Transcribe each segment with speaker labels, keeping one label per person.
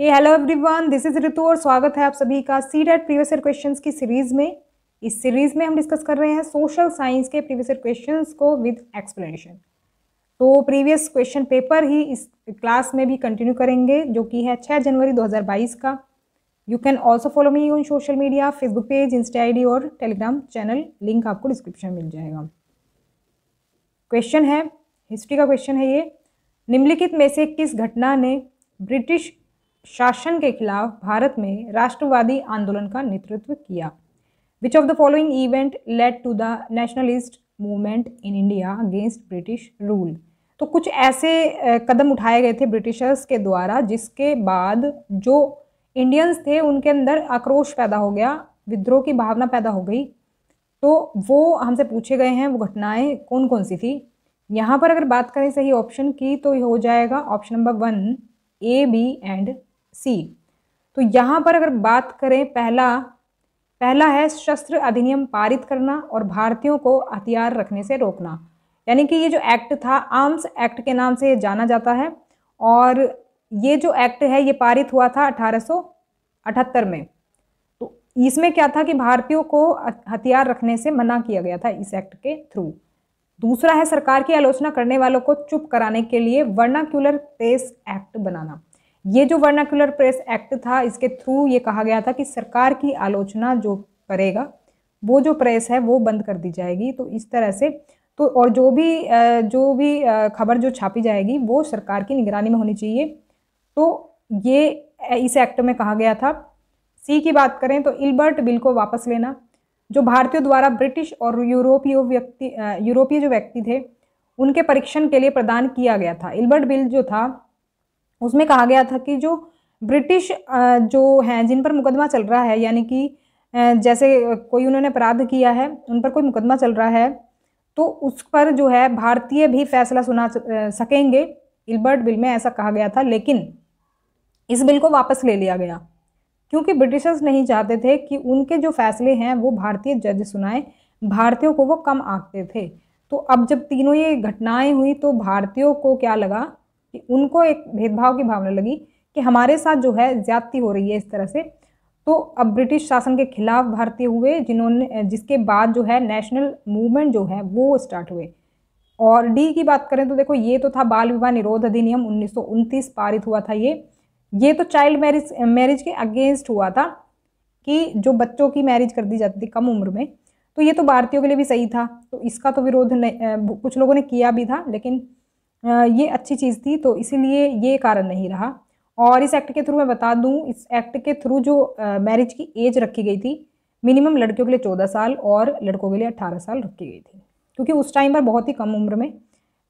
Speaker 1: ये hello everyone this is Ritu और स्वागत है आप सभी का सी डेट प्रीवियस ईयर क्वेश्चन की सीरीज़ में इस सीरीज़ में हम डिस्कस कर रहे हैं सोशल साइंस के प्रीवियस ईयर क्वेश्चन को विद एक्सप्लेनेशन तो प्रीवियस क्वेश्चन पेपर ही इस क्लास में भी कंटिन्यू करेंगे जो कि है 6 जनवरी 2022 का you can also follow me on social media Facebook page insta I और टेलीग्राम चैनल लिंक आपको डिस्क्रिप्शन मिल जाएगा क्वेश्चन है हिस्ट्री का क्वेश्चन है ये निम्नलिखित में से किस घटना ने ब्रिटिश शासन के खिलाफ भारत में राष्ट्रवादी आंदोलन का नेतृत्व किया which of the following event led to the nationalist movement in India against British rule तो कुछ ऐसे कदम उठाए गए थे ब्रिटिशर्स के द्वारा जिसके बाद जो इंडियंस थे उनके अंदर आक्रोश पैदा हो गया विद्रोह की भावना पैदा हो गई तो वो हमसे पूछे गए हैं वो घटनाएं कौन कौन सी थी यहाँ पर अगर बात करें सही ऑप्शन की तो हो जाएगा option number one A B and C तो यहाँ पर अगर बात करें पहला पहला है शस्त्र अधिनियम पारित करना और भारतीयों को हथियार रखने से रोकना यानी कि ये जो एक्ट था आर्म्स एक्ट के नाम से ये जाना जाता है और ये जो एक्ट है ये पारित हुआ था 1878 में तो इसमें क्या था कि भारतीयों को हथियार रखने से मना किया गया था इस एक्ट के थ्रू दूसरा है सरकार की आलोचना करने वालों को चुप कराने के लिए वर्नाक्यूलर प्रेस एक्ट बनाना ये जो वर्नाकुलर प्रेस एक्ट था इसके थ्रू ये कहा गया था कि सरकार की आलोचना जो करेगा वो जो प्रेस है वो बंद कर दी जाएगी तो इस तरह से तो और जो भी जो भी खबर जो छापी जाएगी वो सरकार की निगरानी में होनी चाहिए तो ये इस एक्ट में कहा गया था सी की बात करें तो इल्बर्ट बिल को वापस लेना जो भारतीयों द्वारा ब्रिटिश और यूरोपीय व्यक्ति यूरोपीय जो व्यक्ति थे उनके परीक्षण के लिए प्रदान किया गया था इल्बर्ट बिल जो था उसमें कहा गया था कि जो ब्रिटिश जो हैं जिन पर मुकदमा चल रहा है यानी कि जैसे कोई उन्होंने अपराध किया है उन पर कोई मुकदमा चल रहा है तो उस पर जो है भारतीय भी फैसला सुना सकेंगे इल्बर्ट बिल में ऐसा कहा गया था लेकिन इस बिल को वापस ले लिया गया क्योंकि ब्रिटिशर्स नहीं चाहते थे कि उनके जो फैसले हैं वो भारतीय जज सुनाएं भारतीयों को वो कम आंकते थे तो अब जब तीनों ये घटनाएं हुई तो भारतीयों को क्या लगा कि उनको एक भेदभाव की भावना लगी कि हमारे साथ जो है ज्यादती हो रही है इस तरह से तो अब ब्रिटिश शासन के खिलाफ भारतीय हुए जिन्होंने जिसके बाद जो है नेशनल मूवमेंट जो है वो स्टार्ट हुए और डी की बात करें तो देखो ये तो था बाल विवाह निरोध अधिनियम उन्नीस पारित हुआ था ये ये तो चाइल्ड मैरिज मैरिज के अगेंस्ट हुआ था कि जो बच्चों की मैरिज कर दी जाती थी कम उम्र में तो ये तो भारतीयों के लिए भी सही था तो इसका तो विरोध नहीं कुछ लोगों ने किया भी था लेकिन ये अच्छी चीज़ थी तो इसीलिए ये कारण नहीं रहा और इस एक्ट के थ्रू मैं बता दूं इस एक्ट के थ्रू जो मैरिज की एज रखी गई थी मिनिमम लड़कियों के लिए चौदह साल और लड़कों के लिए अट्ठारह साल रखी गई थी क्योंकि उस टाइम पर बहुत ही कम उम्र में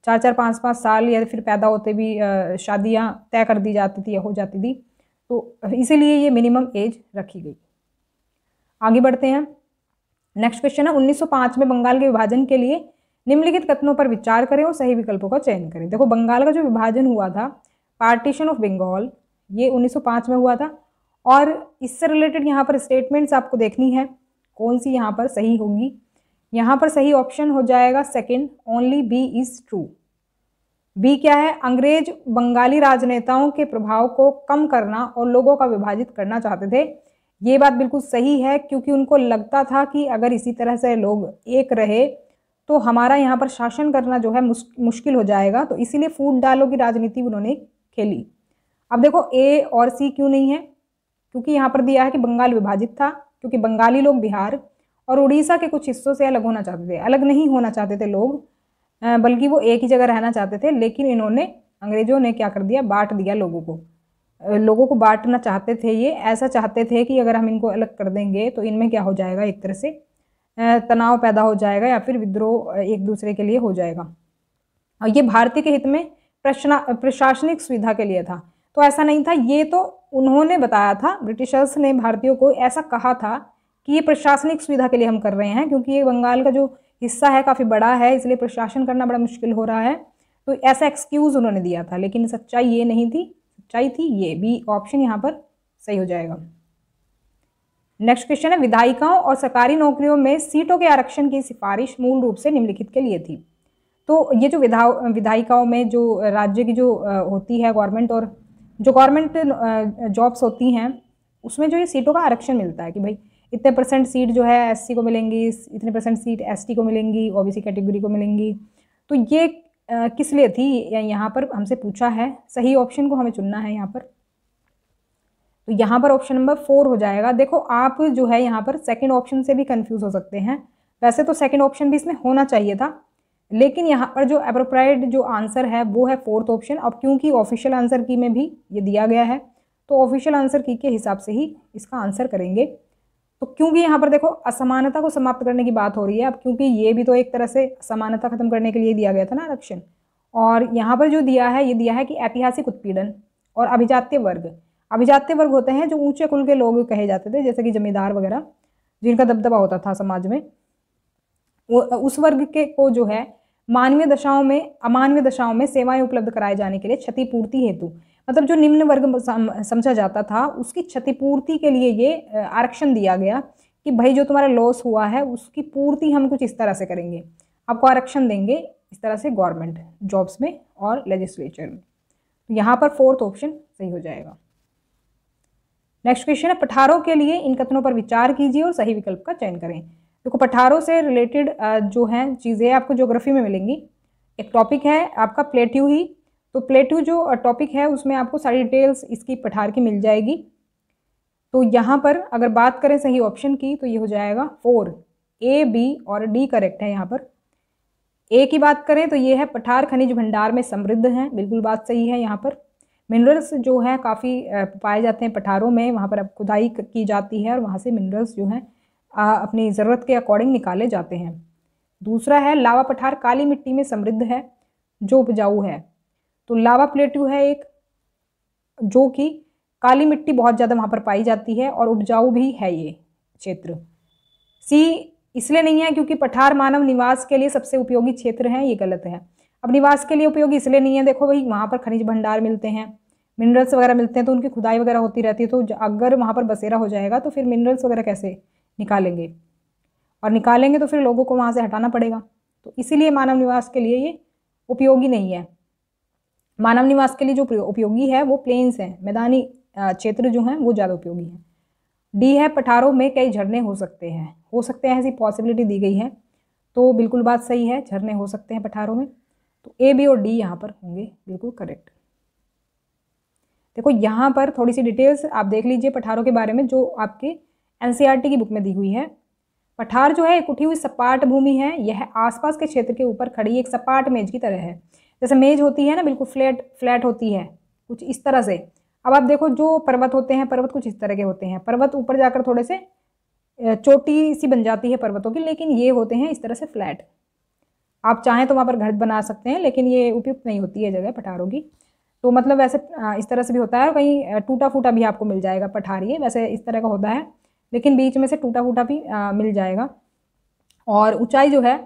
Speaker 1: चार चार पाँच पाँच साल या फिर पैदा होते भी शादियाँ तय कर दी जाती थी या हो जाती थी तो इसीलिए ये मिनिमम एज रखी गई आगे बढ़ते हैं नेक्स्ट क्वेश्चन है 1905 में बंगाल के विभाजन के लिए निम्नलिखित कथनों पर विचार करें और सही विकल्पों का चयन करें देखो बंगाल का जो विभाजन हुआ था पार्टीशन ऑफ बंगाल ये 1905 में हुआ था और इससे रिलेटेड यहाँ पर स्टेटमेंट्स आपको देखनी है कौन सी यहाँ पर सही होगी यहाँ पर सही ऑप्शन हो जाएगा second only B is true B क्या है अंग्रेज बंगाली राजनेताओं के प्रभाव को कम करना और लोगों का विभाजित करना चाहते थे ये बात बिल्कुल सही है क्योंकि उनको लगता था कि अगर इसी तरह से लोग एक रहे तो हमारा यहाँ पर शासन करना जो है मुश्किल हो जाएगा तो इसीलिए फूट डालो की राजनीति उन्होंने खेली अब देखो ए और सी क्यों नहीं है क्योंकि यहाँ पर दिया है कि बंगाल विभाजित था क्योंकि बंगाली लोग बिहार और उड़ीसा के कुछ हिस्सों से अलग होना चाहते थे अलग नहीं होना चाहते थे लोग बल्कि वो एक ही जगह रहना चाहते थे लेकिन इन्होंने अंग्रेजों ने क्या कर दिया बांट दिया लोगों को लोगों को बांटना चाहते थे ये ऐसा चाहते थे कि अगर हम इनको अलग कर देंगे तो इनमें क्या हो जाएगा एक तरह से तनाव पैदा हो जाएगा या फिर विद्रोह एक दूसरे के लिए हो जाएगा और ये भारतीय के हित में प्रश्न प्रशासनिक सुविधा के लिए था तो ऐसा नहीं था ये तो उन्होंने बताया था ब्रिटिशर्स ने भारतीयों को ऐसा कहा था कि ये प्रशासनिक सुविधा के लिए हम कर रहे हैं क्योंकि ये बंगाल का जो हिस्सा है काफ़ी बड़ा है इसलिए प्रशासन करना बड़ा मुश्किल हो रहा है तो ऐसा एक्सक्यूज़ उन्होंने दिया था लेकिन सच्चाई ये नहीं थी सच्चाई थी ये भी ऑप्शन यहाँ पर सही हो जाएगा नेक्स्ट क्वेश्चन है विधायिकाओं और सरकारी नौकरियों में सीटों के आरक्षण की सिफारिश मूल रूप से निम्नलिखित के लिए थी तो ये जो विधा विधायिकाओं में जो राज्य की जो होती है गवर्नमेंट और जो गवर्नमेंट जॉब्स होती हैं उसमें जो ये सीटों का आरक्षण मिलता है कि भाई इतने परसेंट सीट जो है एससी को मिलेंगी इतने परसेंट सीट एसटी को मिलेंगी ओबीसी कैटेगरी को मिलेंगी तो ये किस लिए थी यहाँ पर हमसे पूछा है सही ऑप्शन को हमें चुनना है यहाँ पर तो यहाँ पर ऑप्शन नंबर फोर हो जाएगा देखो आप जो है यहाँ पर सेकेंड ऑप्शन से भी कन्फ्यूज़ हो सकते हैं वैसे तो सेकेंड ऑप्शन भी इसमें होना चाहिए था लेकिन यहाँ पर जो अप्रोप्राइड जो आंसर है वो है फोर्थ ऑप्शन अब क्योंकि ऑफिशियल आंसर की में भी ये दिया गया है तो ऑफिशियल आंसर की के हिसाब से ही इसका आंसर करेंगे तो क्योंकि यहाँ पर देखो असमानता को समाप्त करने की बात हो रही है अब क्योंकि ये भी तो एक तरह से असमानता खत्म करने के लिए दिया गया था ना आरक्षण और यहाँ पर जो दिया है ये दिया है कि ऐतिहासिक उत्पीड़न और अभिजात्य वर्ग अभिजात्य वर्ग होते हैं जो ऊंचे कुल के लोग कहे जाते थे जैसे कि जमींदार वगैरह जिनका दबदबा होता था समाज में उस वर्ग के को जो है मानवीय दशाओं में अमानवीय दशाओं में सेवाएं उपलब्ध कराए जाने के लिए क्षतिपूर्ति हेतु मतलब जो निम्न वर्ग समझा जाता था उसकी क्षतिपूर्ति के लिए ये आरक्षण दिया गया कि भाई जो तुम्हारा लॉस हुआ है उसकी पूर्ति हम कुछ इस तरह से करेंगे आपको आरक्षण देंगे इस तरह से गवर्नमेंट जॉब्स में और लेजिस्लेचर में यहाँ पर फोर्थ ऑप्शन सही हो जाएगा नेक्स्ट क्वेश्चन है पठारों के लिए इन कथनों पर विचार कीजिए और सही विकल्प का चयन करें देखो तो पठारों से रिलेटेड जो हैं चीज़ें आपको ज्योग्राफी में मिलेंगी एक टॉपिक है आपका प्लेट्यू ही तो प्लेट्यू जो टॉपिक है उसमें आपको सारी डिटेल्स इसकी पठार की मिल जाएगी तो यहाँ पर अगर बात करें सही ऑप्शन की तो ये हो जाएगा फोर ए बी और डी करेक्ट है यहाँ पर ए की बात करें तो ये है पठार खनिज भंडार में समृद्ध हैं बिल्कुल बात सही है यहाँ पर मिनरल्स जो हैं काफ़ी पाए जाते हैं पठारों में वहाँ पर अब खुदाई की जाती है और वहाँ से मिनरल्स जो हैं अपनी ज़रूरत के अकॉर्डिंग निकाले जाते हैं दूसरा है लावा पठार काली मिट्टी में समृद्ध है जो उपजाऊ है तो लावा प्लेट्यू है एक जो कि काली मिट्टी बहुत ज़्यादा वहाँ पर पाई जाती है और उपजाऊ भी है ये क्षेत्र सी इसलिए नहीं है क्योंकि पठार मानव निवास के लिए सबसे उपयोगी क्षेत्र है ये गलत है अब निवास के लिए उपयोगी इसलिए नहीं है देखो भाई वहाँ पर खनिज भंडार मिलते हैं मिनरल्स वगैरह मिलते हैं तो उनकी खुदाई वगैरह होती रहती है तो अगर वहाँ पर बसेरा हो जाएगा तो फिर मिनरल्स वगैरह कैसे निकालेंगे और निकालेंगे तो फिर लोगों को वहाँ से हटाना पड़ेगा तो इसीलिए मानव निवास के लिए ये उपयोगी नहीं है मानव निवास के लिए जो उपयोगी है वो प्लेन्स हैं मैदानी क्षेत्र जो हैं वो ज़्यादा उपयोगी हैं डी है पठारों में कई झरने हो सकते हैं हो सकते हैं ऐसी पॉसिबिलिटी दी गई है तो बिल्कुल बात सही है झरने हो सकते हैं पठारों में तो ए बी और डी यहाँ पर होंगे बिल्कुल करेक्ट देखो यहाँ पर थोड़ी सी डिटेल्स आप देख लीजिए पठारों के बारे में जो आपके एन e की बुक में दी हुई है पठार जो है एक उठी हुई सपाट भूमि है यह आसपास के क्षेत्र के ऊपर खड़ी एक सपाट मेज की तरह है जैसे मेज होती है ना बिल्कुल फ्लैट फ्लैट होती है कुछ इस तरह से अब आप देखो जो पर्वत होते हैं पर्वत कुछ इस तरह के होते हैं पर्वत ऊपर जाकर थोड़े से चोटी सी बन जाती है पर्वतों की लेकिन ये होते हैं इस तरह से फ्लैट आप चाहें तो वहाँ पर घर बना सकते हैं लेकिन ये उपयुक्त नहीं होती है जगह पठारों की तो मतलब वैसे इस तरह से भी होता है और कहीं टूटा फूटा भी आपको मिल जाएगा पठारी वैसे इस तरह का होता है लेकिन बीच में से टूटा फूटा भी आ, मिल जाएगा और ऊंचाई जो है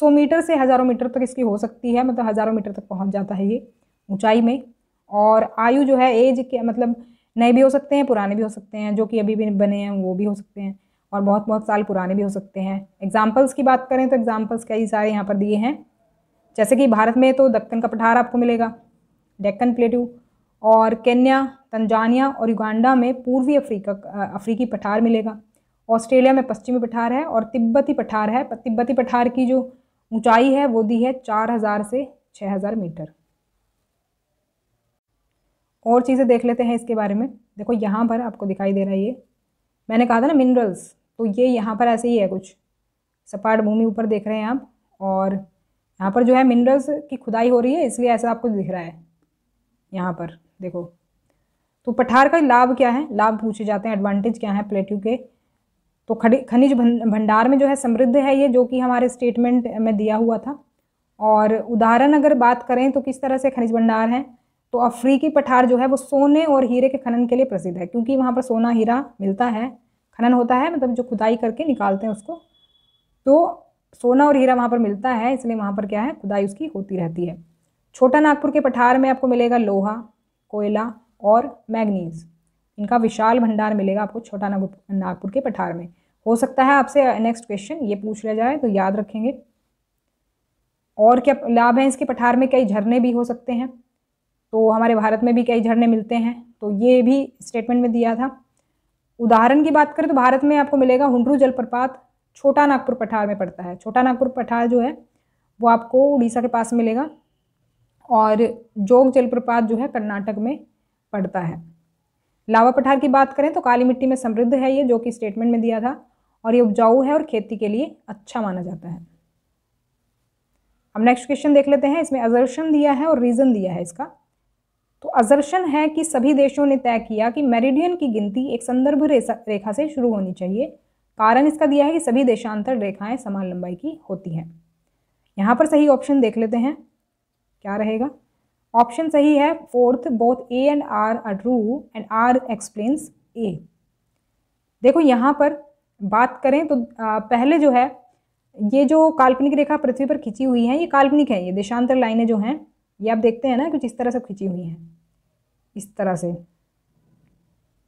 Speaker 1: सौ मीटर से हज़ारों मीटर तक इसकी हो सकती है मतलब हज़ारों मीटर तक पहुंच जाता है ये ऊंचाई में और आयु जो है एज के मतलब नए भी हो सकते हैं पुराने भी हो सकते हैं जो कि अभी भी बने हैं वो भी हो सकते हैं और बहुत बहुत साल पुराने भी हो सकते हैं एग्जाम्पल्स की बात करें तो एग्जाम्पल्स कई सारे यहाँ पर दिए हैं जैसे कि भारत में तो दक्कन का पठार आपको मिलेगा डेक्कन प्लेट्यू और केन्या तंजानिया और युगांडा में पूर्वी अफ्रीका अफ्रीकी पठार मिलेगा ऑस्ट्रेलिया में पश्चिमी पठार है और तिब्बती पठार है तिब्बती पठार की जो ऊंचाई है वो दी है चार हज़ार से छः हज़ार मीटर और चीज़ें देख लेते हैं इसके बारे में देखो यहाँ पर आपको दिखाई दे रहा है ये मैंने कहा था ना मिनरल्स तो ये यहाँ पर ऐसे ही है कुछ सपाट भूमि ऊपर देख रहे हैं आप और यहाँ पर जो है मिनरल्स की खुदाई हो रही है इसलिए ऐसा आपको दिख रहा है यहाँ पर देखो तो पठार का लाभ क्या है लाभ पूछे जाते हैं एडवांटेज क्या है प्लेट्यू के तो खनिज भंडार में जो है समृद्ध है ये जो कि हमारे स्टेटमेंट में दिया हुआ था और उदाहरण अगर बात करें तो किस तरह से खनिज भंडार हैं तो अफ्रीकी पठार जो है वो सोने और हीरे के खनन के लिए प्रसिद्ध है क्योंकि वहाँ पर सोना हीरा मिलता है खनन होता है मतलब जो खुदाई करके निकालते हैं उसको तो सोना और हीरा वहाँ पर मिलता है इसलिए वहाँ पर क्या है खुदाई उसकी होती रहती है छोटा नागपुर के पठार में आपको मिलेगा लोहा कोयला और मैगनीज़ इनका विशाल भंडार मिलेगा आपको छोटा नागपुर नागपुर के पठार में हो सकता है आपसे नेक्स्ट क्वेश्चन ये पूछ लिया जाए तो याद रखेंगे और क्या लाभ है इसके पठार में कई झरने भी हो सकते हैं तो हमारे भारत में भी कई झरने मिलते हैं तो ये भी स्टेटमेंट में दिया था उदाहरण की बात करें तो भारत में आपको मिलेगा हुंडरू जलप्रपात छोटा नागपुर पठार में पड़ता है छोटा नागपुर पठार जो है वो आपको उड़ीसा के पास मिलेगा और जोग जलप्रपात जो है कर्नाटक में पड़ता है लावा पठार की बात करें तो काली मिट्टी में समृद्ध है ये जो कि स्टेटमेंट में दिया था और ये उपजाऊ है और खेती के लिए अच्छा माना जाता है हम नेक्स्ट क्वेश्चन देख लेते हैं इसमें अजर्शन दिया है और रीज़न दिया है इसका तो अजर्शन है कि सभी देशों ने तय किया कि मेरिडियन की गिनती एक संदर्भ रेखा से शुरू होनी चाहिए कारण इसका दिया है कि सभी देशांतर रेखाएं समान लंबाई की होती हैं यहाँ पर सही ऑप्शन देख लेते हैं क्या रहेगा ऑप्शन सही है fourth both A and R R true and R explains A देखो यहाँ पर बात करें तो पहले जो है ये जो काल्पनिक रेखा पृथ्वी पर खिंची हुई है ये काल्पनिक है ये देशांतर लाइनें जो हैं ये आप देखते हैं ना कुछ इस तरह से खिंची हुई हैं इस तरह से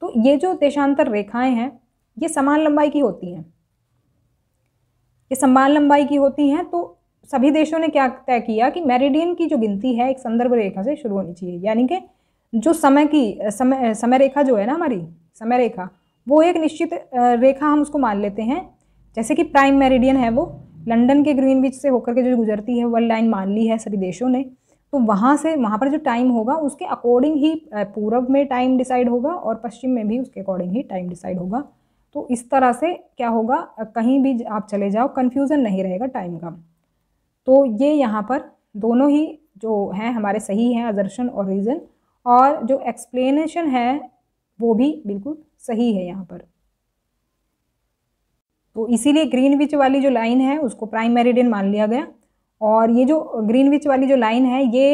Speaker 1: तो ये जो देशांतर रेखाएं हैं ये समान लंबाई की होती हैं ये समान लंबाई की होती हैं तो सभी देशों ने क्या तय किया कि मेरिडियन की जो गिनती है एक संदर्भ रेखा से शुरू होनी चाहिए यानी कि जो समय की समय समय रेखा जो है ना हमारी समय रेखा वो एक निश्चित रेखा हम उसको मान लेते हैं जैसे कि प्राइम मेरिडियन है वो लंदन के ग्रीनविच से होकर के जो गुजरती है वर्ल्ड लाइन मान ली है सभी देशों ने तो वहाँ से वहाँ पर जो टाइम होगा उसके अकॉर्डिंग ही पूर्व में टाइम डिसाइड होगा और पश्चिम में भी उसके अकॉर्डिंग ही टाइम डिसाइड होगा तो इस तरह से क्या होगा कहीं भी आप चले जाओ कन्फ्यूज़न नहीं रहेगा टाइम का तो ये यहाँ पर दोनों ही जो हैं हमारे सही हैं अजर्शन और रीज़न और जो एक्सप्लेनेशन है वो भी बिल्कुल सही है यहाँ पर तो इसीलिए ग्रीन विच वाली जो लाइन है उसको प्राइम मेरिडियन मान लिया गया और ये जो ग्रीनविच वाली जो लाइन है ये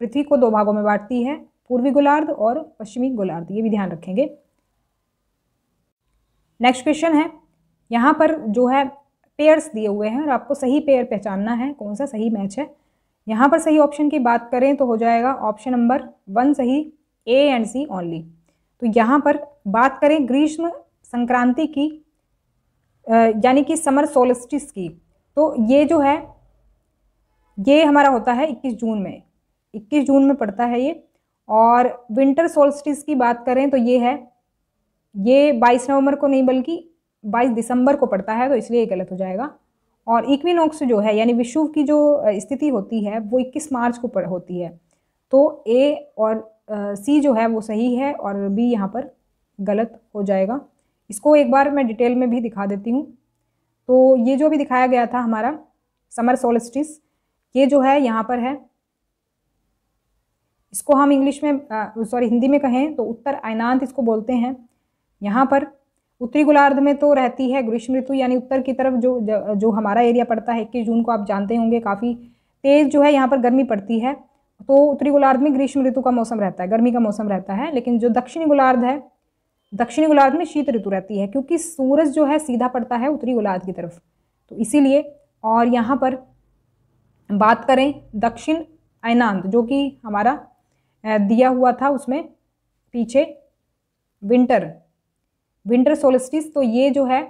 Speaker 1: पृथ्वी को दो भागों में बांटती है पूर्वी गोलार्ध और पश्चिमी गोलार्ध ये भी ध्यान रखेंगे नेक्स्ट क्वेश्चन है यहाँ पर जो है पेयर्स दिए हुए हैं और आपको सही पेयर पहचानना है कौन सा सही मैच है यहाँ पर सही ऑप्शन की बात करें तो हो जाएगा ऑप्शन नंबर वन सही ए एंड सी ओनली तो यहाँ पर बात करें ग्रीष्म संक्रांति की यानी कि समर सोलस्टिस की तो ये जो है ये हमारा होता है 21 जून में 21 जून में पड़ता है ये और विंटर सोल्स्टिस की बात करें तो ये है ये 22 नवंबर को नहीं बल्कि 22 दिसंबर को पड़ता है तो इसलिए ये गलत हो जाएगा और इक्विनोक्स जो है यानी विषुव की जो स्थिति होती है वो 21 मार्च को पड़ होती है तो ए और सी जो है वो सही है और बी यहाँ पर गलत हो जाएगा इसको एक बार मैं डिटेल में भी दिखा देती हूँ तो ये जो भी दिखाया गया था हमारा समर सोलस्टिस ये जो है यहाँ पर है इसको हम इंग्लिश में सॉरी हिंदी में कहें तो उत्तर आयनांत इसको बोलते हैं यहाँ पर उत्तरी गोलार्ध में तो रहती है ग्रीष्म ऋतु यानी उत्तर की तरफ जो जो हमारा एरिया पड़ता है इक्कीस जून को आप जानते होंगे काफ़ी तेज़ जो है यहाँ पर गर्मी पड़ती है तो उत्तरी गोलार्ध में ग्रीष्म ऋतु का मौसम रहता है गर्मी का मौसम रहता है लेकिन जो दक्षिणी गोलार्ध है दक्षिणी गोलार्ध में शीत ऋतु रहती है क्योंकि सूरज जो है सीधा पड़ता है उत्तरी गोलार्ध की तरफ तो इसीलिए और यहाँ पर बात करें दक्षिण अयनांत जो कि हमारा दिया हुआ था उसमें पीछे विंटर विंटर सोलिस्टिस तो ये जो है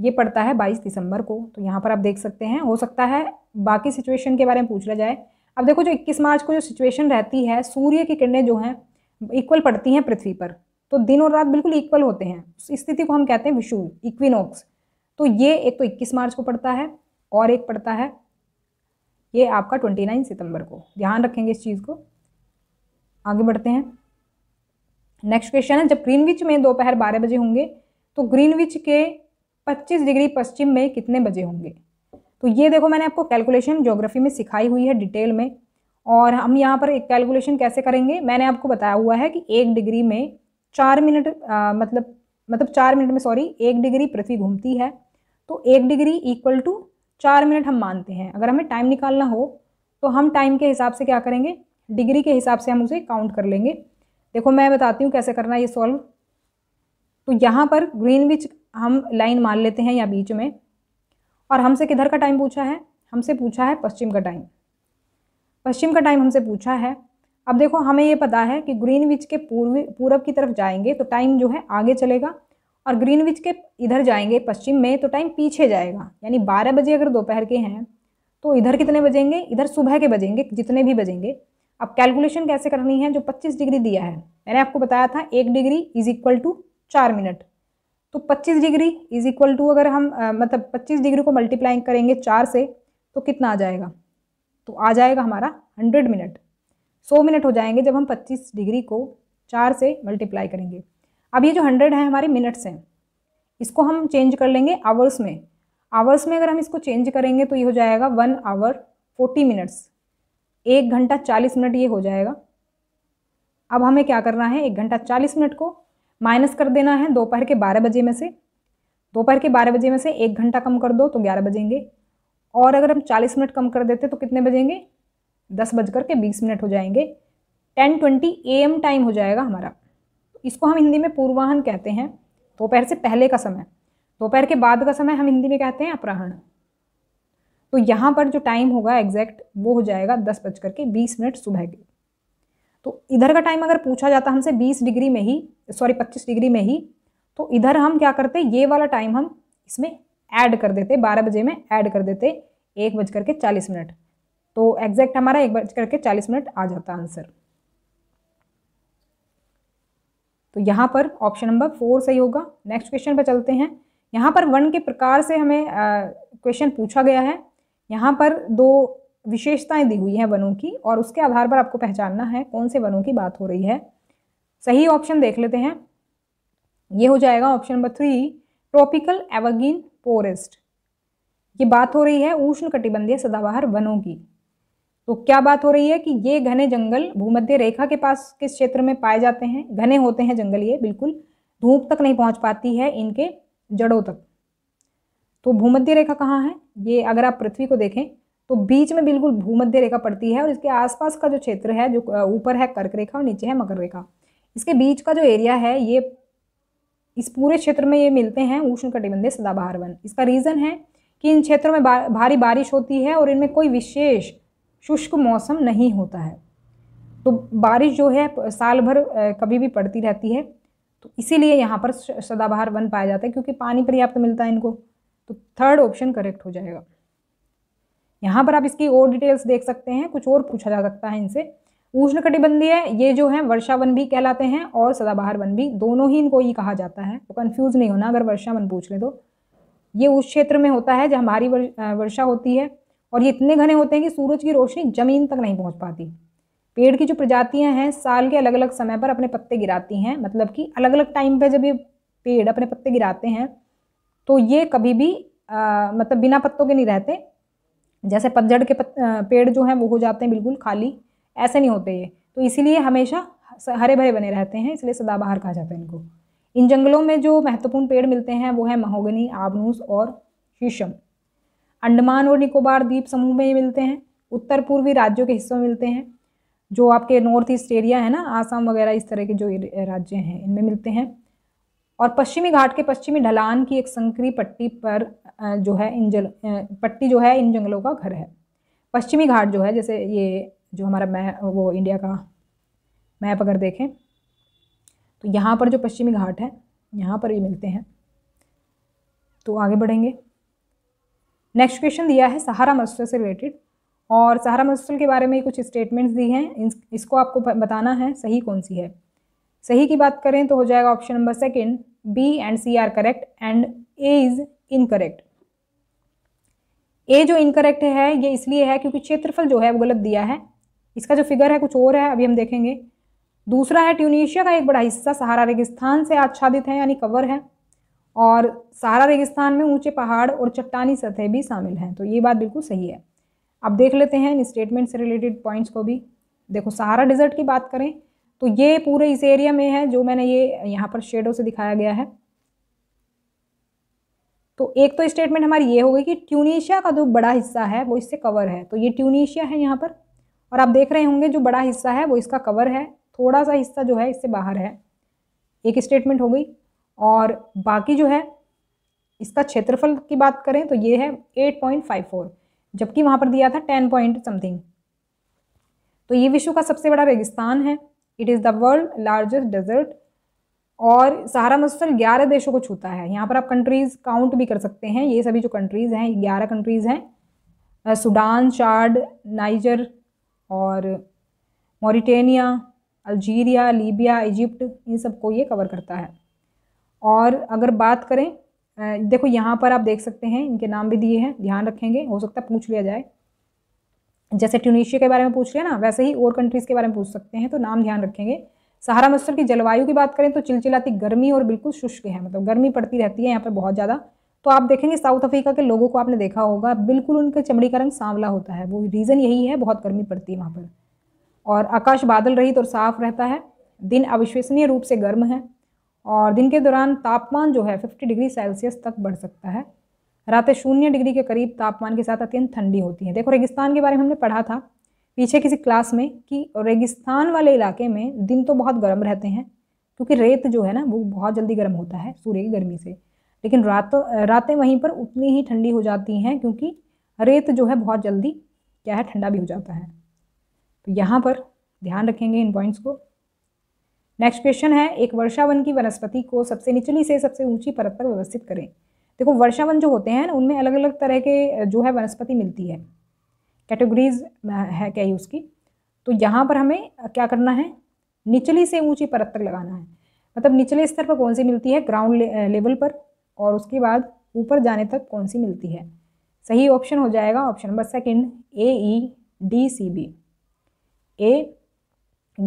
Speaker 1: ये पड़ता है 22 दिसंबर को तो यहाँ पर आप देख सकते हैं हो सकता है बाकी सिचुएशन के बारे में पूछ लिया जाए अब देखो जो 21 मार्च को जो सिचुएशन रहती है सूर्य की किरणें जो हैं इक्वल पड़ती हैं पृथ्वी पर तो दिन और रात बिल्कुल इक्वल होते हैं उस स्थिति को हम कहते हैं विशूल इक्विनोक्स तो ये एक तो इक्कीस मार्च को पड़ता है और एक पड़ता है ये आपका ट्वेंटी नाइन सितंबर को ध्यान रखेंगे इस चीज़ को आगे बढ़ते हैं नेक्स्ट क्वेश्चन है जब ग्रीनविच में दोपहर बारह बजे होंगे तो ग्रीनविच के पच्चीस डिग्री पश्चिम में कितने बजे होंगे तो ये देखो मैंने आपको कैलकुलेशन ज्योग्राफी में सिखाई हुई है डिटेल में और हम यहाँ पर एक कैलकुलेशन कैसे करेंगे मैंने आपको बताया हुआ है कि एक डिग्री में चार मिनट मतलब मतलब चार मिनट में सॉरी एक डिग्री पृथ्वी घूमती है तो एक डिग्री इक्वल टू चार मिनट हम मानते हैं अगर हमें टाइम निकालना हो तो हम टाइम के हिसाब से क्या करेंगे डिग्री के हिसाब से हम उसे काउंट कर लेंगे देखो मैं बताती हूँ कैसे करना है ये सॉल्व तो यहाँ पर ग्रीन विच हम लाइन मान लेते हैं या बीच में और हमसे किधर का टाइम पूछा है हमसे पूछा है पश्चिम का टाइम पश्चिम का टाइम हमसे पूछा है अब देखो हमें ये पता है कि ग्रीन विच के पूर्वी पूरब की तरफ जाएंगे तो टाइम जो है आगे चलेगा और ग्रीनविच के इधर जाएंगे पश्चिम में तो टाइम पीछे जाएगा यानी बारह बजे अगर दोपहर के हैं तो इधर कितने बजेंगे इधर सुबह के बजेंगे जितने भी बजेंगे अब कैलकुलेशन कैसे करनी है जो 25 डिग्री दिया है मैंने आपको बताया था एक डिग्री इज इक्वल टू चार मिनट तो 25 डिग्री इज इक्वल टू अगर हम आ, मतलब 25 डिग्री को मल्टीप्लाइंग करेंगे चार से तो कितना आ जाएगा तो आ जाएगा हमारा हंड्रेड मिनट सौ मिनट हो जाएंगे जब हम पच्चीस डिग्री को चार से मल्टीप्लाई करेंगे अब ये जो हंड्रेड है हमारे मिनट्स हैं इसको हम चेंज कर लेंगे आवर्स में आवर्स में अगर हम इसको चेंज करेंगे तो ये हो जाएगा वन आवर फोर्टी मिनट्स एक घंटा चालीस मिनट ये हो जाएगा अब हमें क्या करना है एक घंटा चालीस मिनट को माइनस कर देना है दोपहर के बारह बजे में से दोपहर के बारह बजे में से एक घंटा कम कर दो तो ग्यारह बजेंगे और अगर हम चालीस मिनट कम कर देते तो कितने बजेंगे दस बज कर के बीस मिनट हो जाएंगे ten twenty A M time हो जाएगा हमारा इसको हम हिंदी में पूर्वाहन कहते हैं दोपहर से पहले का समय दोपहर के बाद का समय हम हिंदी में कहते हैं अपराहण तो यहाँ पर जो टाइम होगा एग्जैक्ट वो हो जाएगा दस बज करके बीस मिनट सुबह के तो इधर का टाइम अगर पूछा जाता हमसे बीस डिग्री में ही सॉरी पच्चीस डिग्री में ही तो इधर हम क्या करते ये वाला टाइम हम इसमें ऐड कर देते बारह बजे में ऐड कर देते एक बज करके चालीस मिनट तो एग्जैक्ट हमारा एक बज करके चालीस मिनट आ जाता आंसर तो यहाँ पर ऑप्शन नंबर फोर सही होगा नेक्स्ट क्वेश्चन पर चलते हैं यहाँ पर वन के प्रकार से हमें क्वेश्चन पूछा गया है यहाँ पर दो विशेषताएं दी हुई हैं वनों की और उसके आधार पर आपको पहचानना है कौन से वनों की बात हो रही है सही ऑप्शन देख लेते हैं ये हो जाएगा option number three tropical evergreen forest ये बात हो रही है उष्ण कटिबंधीय सदाबहार वनों की तो क्या बात हो रही है कि ये घने जंगल भूमध्य रेखा के पास किस क्षेत्र में पाए जाते हैं घने होते हैं जंगल ये बिल्कुल धूप तक नहीं पहुंच पाती है इनके जड़ों तक तो भूमध्य रेखा कहाँ है ये अगर आप पृथ्वी को देखें तो बीच में बिल्कुल भूमध्य रेखा पड़ती है और इसके आसपास का जो क्षेत्र है जो ऊपर है कर्क रेखा और नीचे है मकर रेखा इसके बीच का जो एरिया है ये इस पूरे क्षेत्र में ये मिलते हैं उष्ण कटिबंधीय सदाबहार वन इसका रीज़न है कि इन क्षेत्रों में भारी बारिश होती है और इनमें कोई विशेष शुष्क मौसम नहीं होता है तो बारिश जो है साल भर कभी भी पड़ती रहती है तो इसीलिए यहाँ पर सदाबहार वन पाया जाता है क्योंकि पानी पर्याप्त मिलता है इनको तो थर्ड ऑप्शन करेक्ट हो जाएगा यहाँ पर आप इसकी और डिटेल्स देख सकते हैं कुछ और पूछा जा सकता है इनसे उष्णकटिबंधीय ये जो है वर्षा वन भी कहलाते हैं और सदाबहार वन भी दोनों ही इनको ये कहा जाता है तो कन्फ्यूज़ नहीं होना अगर वर्षा वन पूछ ले तो ये उस क्षेत्र में होता है जहाँ भारी वर्षा होती है और ये इतने घने होते हैं कि सूरज की रोशनी ज़मीन तक नहीं पहुँच पाती पेड़ की जो प्रजातियाँ हैं साल के अलग अलग समय पर अपने पत्ते गिराती हैं मतलब कि अलग अलग टाइम पर जब ये पेड़ अपने पत्ते गिराते हैं तो ये कभी भी आ, मतलब बिना पत्तों के नहीं रहते जैसे पतझड़ के पत, पेड़ जो हैं वो हो जाते हैं बिल्कुल खाली ऐसे नहीं होते ये तो इसीलिए हमेशा हरे भरे बने रहते हैं इसलिए सदाबहार कहा जाता है इनको इन जंगलों में जो महत्वपूर्ण पेड़ मिलते हैं वो है महोगनी आबनूस और शीशम अंडमान और निकोबार द्वीप समूह में ही मिलते हैं उत्तर पूर्वी राज्यों के हिस्सों में मिलते हैं जो आपके नॉर्थ ईस्ट एरिया है ना आसाम वगैरह इस तरह के जो राज्य हैं इनमें मिलते हैं और पश्चिमी घाट के पश्चिमी ढलान की एक संकरी पट्टी पर जो है इन जल पट्टी जो है इन जंगलों का घर है पश्चिमी घाट जो है जैसे ये जो हमारा मै वो इंडिया का मैप अगर देखें तो यहाँ पर जो पश्चिमी घाट है यहाँ पर ये मिलते हैं तो आगे बढ़ेंगे नेक्स्ट क्वेश्चन दिया है सहारा मस्टल से रिलेटेड और सहारा मस्टल के बारे में कुछ स्टेटमेंट्स दी हैं इसको आपको बताना है सही कौन सी है सही की बात करें तो हो जाएगा option number second B and C are correct and A is incorrect A जो इनकरेक्ट है ये इसलिए है क्योंकि क्षेत्रफल जो है वो गलत दिया है इसका जो फिगर है कुछ और है अभी हम देखेंगे दूसरा है ट्यूनिशिया का एक बड़ा हिस्सा सहारा रेगिस्तान से आच्छादित है यानी कवर है और सारा रेगिस्तान में ऊंचे पहाड़ और चट्टानी सतह भी शामिल हैं तो ये बात बिल्कुल सही है अब देख लेते हैं इन स्टेटमेंट से रिलेटेड पॉइंट्स को भी देखो सहारा डिज़र्ट की बात करें तो ये पूरे इस एरिया में है जो मैंने ये यहाँ पर शेडो से दिखाया गया है तो एक तो स्टेटमेंट हमारी ये हो गई कि ट्यूनीशिया का जो बड़ा हिस्सा है वो इससे कवर है तो ये ट्यूनीशिया है यहाँ पर और आप देख रहे होंगे जो बड़ा हिस्सा है वो इसका कवर है थोड़ा सा हिस्सा जो है इससे बाहर है एक स्टेटमेंट हो गई और बाकी जो है इसका क्षेत्रफल की बात करें तो ये है 8.54 जबकि वहाँ पर दिया था 10 पॉइंट समथिंग तो ये विश्व का सबसे बड़ा रेगिस्तान है it is the world largest desert और सहारा मसल ग्यारह देशों को छूता है यहाँ पर आप कंट्रीज़ काउंट भी कर सकते हैं ये सभी जो कंट्रीज़ हैं ग्यारह कंट्रीज़ हैं सूडान चार्ड नाइजर और मॉरिटेनिया अल्जीरिया लीबिया इजिप्ट इन सबको ये कवर करता है और अगर बात करें देखो यहाँ पर आप देख सकते हैं इनके नाम भी दिए हैं ध्यान रखेंगे हो सकता है पूछ लिया जाए जैसे ट्यूनिशिया के बारे में पूछ लिया ना वैसे ही और कंट्रीज़ के बारे में पूछ सकते हैं तो नाम ध्यान रखेंगे सहारा मस्टर की जलवायु की बात करें तो चिलचिलाती गर्मी और बिल्कुल शुष्क है मतलब गर्मी पड़ती रहती है यहाँ पर बहुत ज़्यादा तो आप देखेंगे साउथ अफ्रीका के लोगों को आपने देखा होगा बिल्कुल उनके चमड़ी का रंग सांवला होता है वो रीज़न यही है बहुत गर्मी पड़ती है वहाँ पर और आकाश बादल रहित तो और साफ रहता है दिन अविश्वसनीय रूप से गर्म है और दिन के दौरान तापमान जो है 50 डिग्री सेल्सियस तक बढ़ सकता है रातें शून्य डिग्री के करीब तापमान के साथ अत्यंत ठंडी होती हैं देखो रेगिस्तान के बारे में हमने पढ़ा था पीछे किसी क्लास में कि रेगिस्तान वाले इलाके में दिन तो बहुत गर्म रहते हैं क्योंकि रेत जो है ना वो बहुत जल्दी गर्म होता है सूर्य की गर्मी से लेकिन रात रातें वहीं पर उतनी ही ठंडी हो जाती हैं क्योंकि रेत जो है बहुत जल्दी क्या है ठंडा भी हो जाता है तो यहाँ पर ध्यान रखेंगे इन पॉइंट्स को नेक्स्ट क्वेश्चन है एक वर्षावन की वनस्पति को सबसे निचली से सबसे ऊंची परत तक व्यवस्थित करें देखो वर्षावन जो होते हैं उनमें अलग अलग तरह के जो है वनस्पति मिलती है कैटेगरीज है क्या ही उसकी तो यहाँ पर हमें क्या करना है निचली से ऊंची परत तक लगाना है मतलब निचले स्तर पर कौन सी मिलती है ग्राउंड ले, लेवल पर और उसके बाद ऊपर जाने तक कौन सी मिलती है सही ऑप्शन हो जाएगा option number second A E D C B A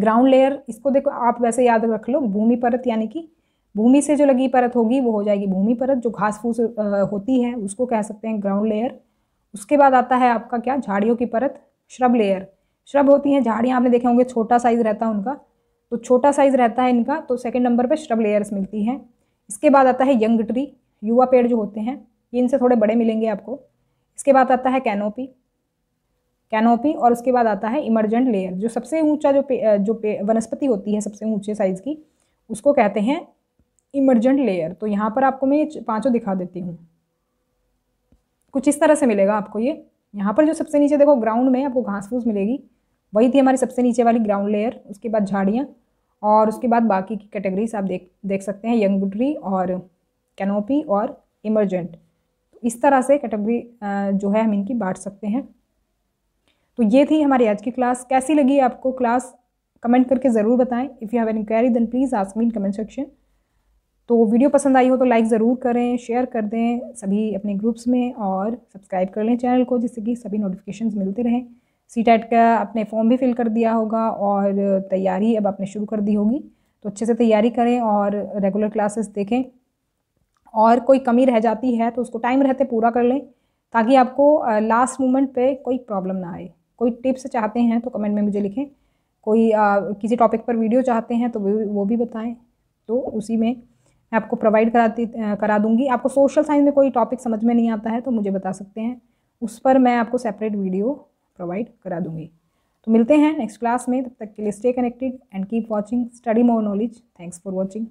Speaker 1: ground layer इसको देखो आप वैसे याद रख लो भूमि परत यानी कि भूमि से जो लगी परत होगी वो हो जाएगी भूमि परत जो घास फूस होती है उसको कह सकते हैं ग्राउंड लेयर उसके बाद आता है आपका क्या झाड़ियों की परत श्रब लेयर श्रब होती हैं झाड़ियाँ आपने देखे होंगे छोटा साइज़ रहता है उनका तो छोटा साइज़ रहता है इनका तो सेकेंड नंबर पर श्रब लेयर्स मिलती हैं इसके बाद आता है यंग ट्री युवा पेड़ जो होते हैं इनसे थोड़े बड़े मिलेंगे आपको इसके बाद आता है कैनोपी कैनोपी और उसके बाद आता है इमरजेंट लेयर जो सबसे ऊंचा जो पे, जो पे, वनस्पति होती है सबसे ऊंचे साइज़ की उसको कहते हैं इमरजेंट लेयर तो यहाँ पर आपको मैं ये पाँचों दिखा देती हूँ कुछ इस तरह से मिलेगा आपको ये यहाँ पर जो सबसे नीचे देखो ग्राउंड में आपको घास फूस मिलेगी वही थी हमारी सबसे नीचे वाली ग्राउंड लेयर उसके बाद झाड़ियाँ और उसके बाद बाकी की कैटेगरीज आप देख देख सकते हैं यंग ट्री और कैनोपी और इमरजेंट इस तरह से कैटेगरी जो है हम इनकी बांट सकते हैं तो ये थी हमारी आज की क्लास कैसी लगी आपको क्लास कमेंट करके ज़रूर बताएं if you have an inquiry then please ask me in comment section तो वीडियो पसंद आई हो तो लाइक ज़रूर करें शेयर कर दें सभी अपने ग्रुप्स में और सब्सक्राइब कर लें चैनल को जिससे कि सभी नोटिफिकेशन मिलते रहें सी टैट का आपने फॉर्म भी फिल कर दिया होगा और तैयारी अब आपने शुरू कर दी होगी तो अच्छे से तैयारी करें और रेगुलर क्लासेस देखें और कोई कमी रह जाती है तो उसको टाइम रहते पूरा कर लें ताकि आपको लास्ट मोमेंट पे कोई प्रॉब्लम ना आए कोई टिप्स चाहते हैं तो कमेंट में मुझे लिखें कोई आ, किसी टॉपिक पर वीडियो चाहते हैं तो वो भी बताएं तो उसी में मैं आपको प्रोवाइड कराती करा दूंगी आपको सोशल साइंस में कोई टॉपिक समझ में नहीं आता है तो मुझे बता सकते हैं उस पर मैं आपको सेपरेट वीडियो प्रोवाइड करा दूंगी तो मिलते हैं नेक्स्ट क्लास में तब तक के लिए stay connected and keep watching study more knowledge thanks for watching